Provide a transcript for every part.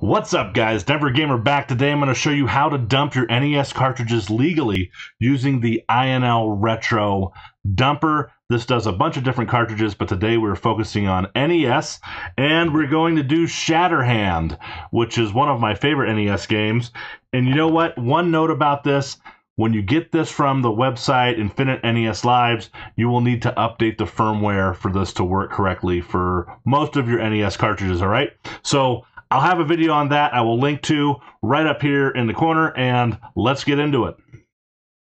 What's up guys, Denver Gamer back. Today I'm going to show you how to dump your NES cartridges legally using the INL Retro Dumper. This does a bunch of different cartridges, but today we're focusing on NES, and we're going to do Shatterhand, which is one of my favorite NES games. And you know what? One note about this, when you get this from the website Infinite NES Lives, you will need to update the firmware for this to work correctly for most of your NES cartridges, all right? So I'll have a video on that I will link to right up here in the corner, and let's get into it.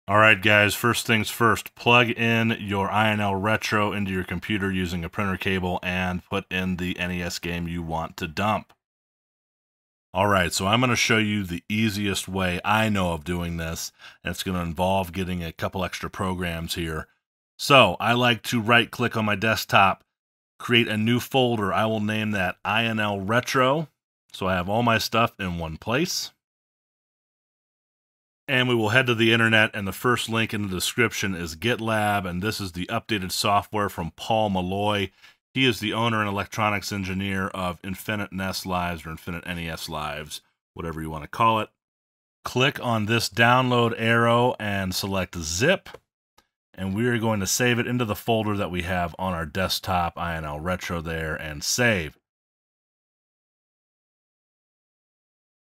All right, guys, first things first, plug in your INL Retro into your computer using a printer cable and put in the NES game you want to dump. All right, so I'm going to show you the easiest way I know of doing this, and it's going to involve getting a couple extra programs here. So I like to right click on my desktop, create a new folder. I will name that INL Retro. So I have all my stuff in one place. And we will head to the internet, and the first link in the description is GitLab, and this is the updated software from Paul Malloy. He is the owner and electronics engineer of Infinite NES Lives or Infinite NES Lives, whatever you want to call it. Click on this download arrow and select zip, and we are going to save it into the folder that we have on our desktop, INL Retro there, and save.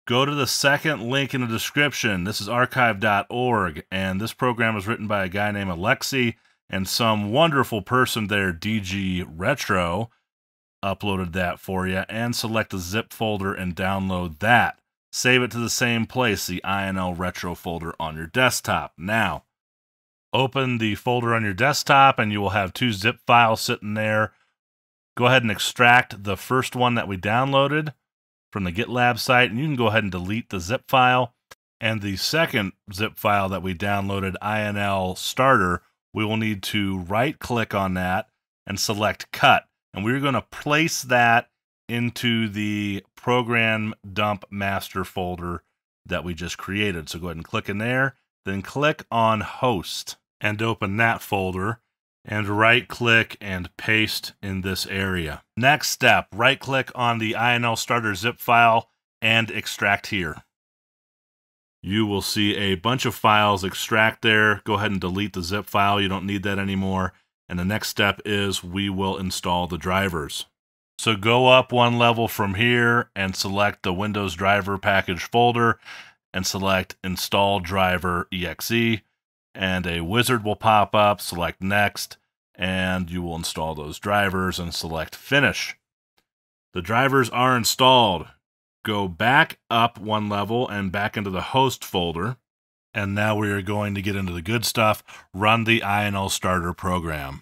Go to the second link in the description. This is archive.org, and this program was written by a guy named Alexi and some wonderful person there, DG Retro, uploaded that for you. And select the zip folder and download that. Save it to the same place, the INL Retro folder on your desktop. Now, open the folder on your desktop, and you will have two zip files sitting there. Go ahead and extract the first one that we downloaded from the GitLab site, and you can go ahead and delete the zip file. And the second zip file that we downloaded, INL starter, we will need to right click on that and select cut. And we're going to place that into the program dump master folder that we just created. So go ahead and click in there, then click on host and open that folder and right click and paste in this area. Next step, right click on the INL starter zip file and extract here. You will see a bunch of files extract there. Go ahead and delete the zip file. You don't need that anymore. And the next step is we will install the drivers. So go up one level from here and select the Windows driver package folder and select install driver exe and a wizard will pop up. Select next, and you will install those drivers and select finish. The drivers are installed. Go back up one level and back into the host folder. And now we are going to get into the good stuff, run the INL starter program.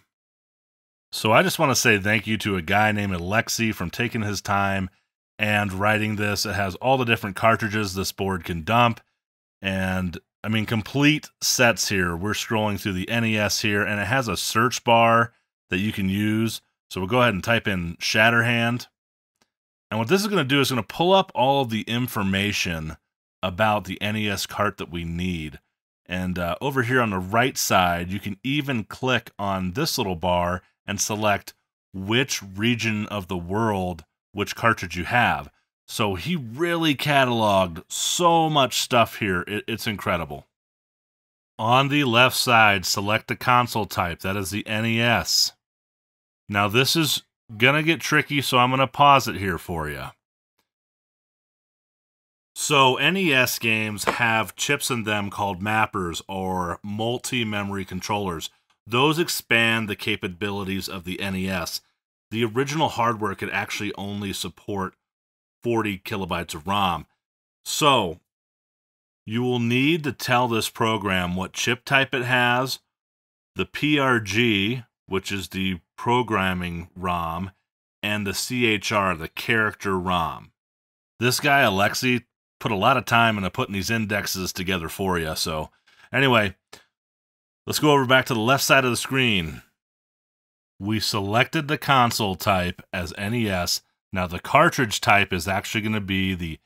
So I just want to say thank you to a guy named Alexi from taking his time and writing this. It has all the different cartridges this board can dump and I mean, complete sets here. We're scrolling through the NES here, and it has a search bar that you can use. So we'll go ahead and type in Shatterhand. And what this is going to do is going to pull up all the information about the NES cart that we need. And uh, over here on the right side, you can even click on this little bar and select which region of the world which cartridge you have. So he really cataloged so much stuff here. It, it's incredible. On the left side, select the console type. That is the NES. Now this is going to get tricky, so I'm going to pause it here for you. So NES games have chips in them called mappers or multi-memory controllers. Those expand the capabilities of the NES. The original hardware could actually only support 40 kilobytes of ROM. So you will need to tell this program what chip type it has, the PRG, which is the programming ROM, and the CHR, the character ROM. This guy, Alexi, put a lot of time into putting these indexes together for you. So anyway, let's go over back to the left side of the screen. We selected the console type as NES now, the cartridge type is actually going to be the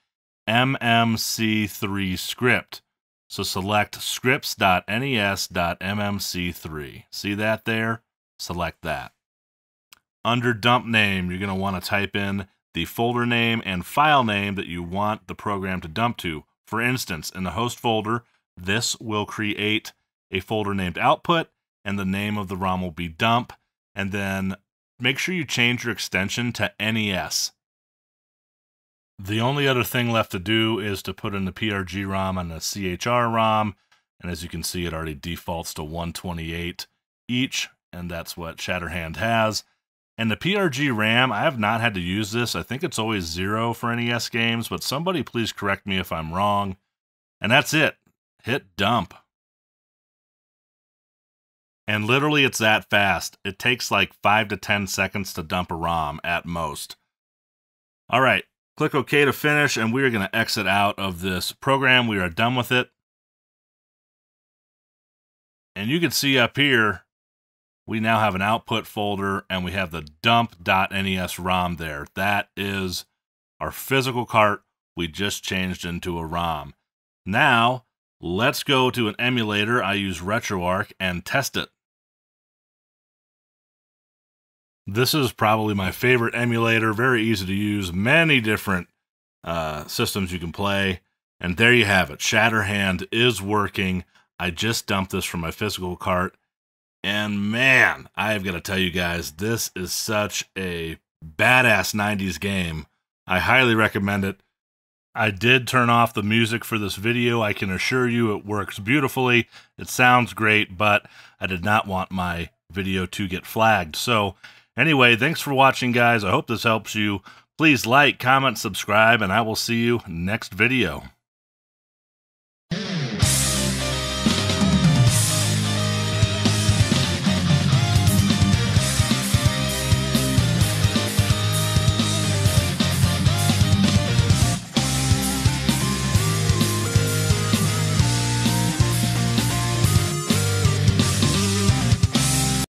MMC3 script. So select scripts.nes.mmc3. See that there? Select that. Under dump name, you're going to want to type in the folder name and file name that you want the program to dump to. For instance, in the host folder, this will create a folder named output and the name of the ROM will be dump. And then make sure you change your extension to NES. The only other thing left to do is to put in the PRG ROM and the CHR ROM, and as you can see, it already defaults to 128 each, and that's what Shatterhand has. And the PRG RAM, I have not had to use this. I think it's always zero for NES games, but somebody please correct me if I'm wrong. And that's it. Hit dump. And literally, it's that fast. It takes like 5 to 10 seconds to dump a ROM at most. All right, click OK to finish, and we are going to exit out of this program. We are done with it. And you can see up here, we now have an output folder, and we have the dump.nes ROM there. That is our physical cart we just changed into a ROM. Now, let's go to an emulator. I use RetroArch and test it. This is probably my favorite emulator. Very easy to use. Many different uh, systems you can play. And there you have it. Shatterhand is working. I just dumped this from my physical cart. And man, I have got to tell you guys, this is such a badass 90s game. I highly recommend it. I did turn off the music for this video. I can assure you it works beautifully. It sounds great, but I did not want my video to get flagged. So Anyway, thanks for watching, guys. I hope this helps you. Please like, comment, subscribe, and I will see you next video.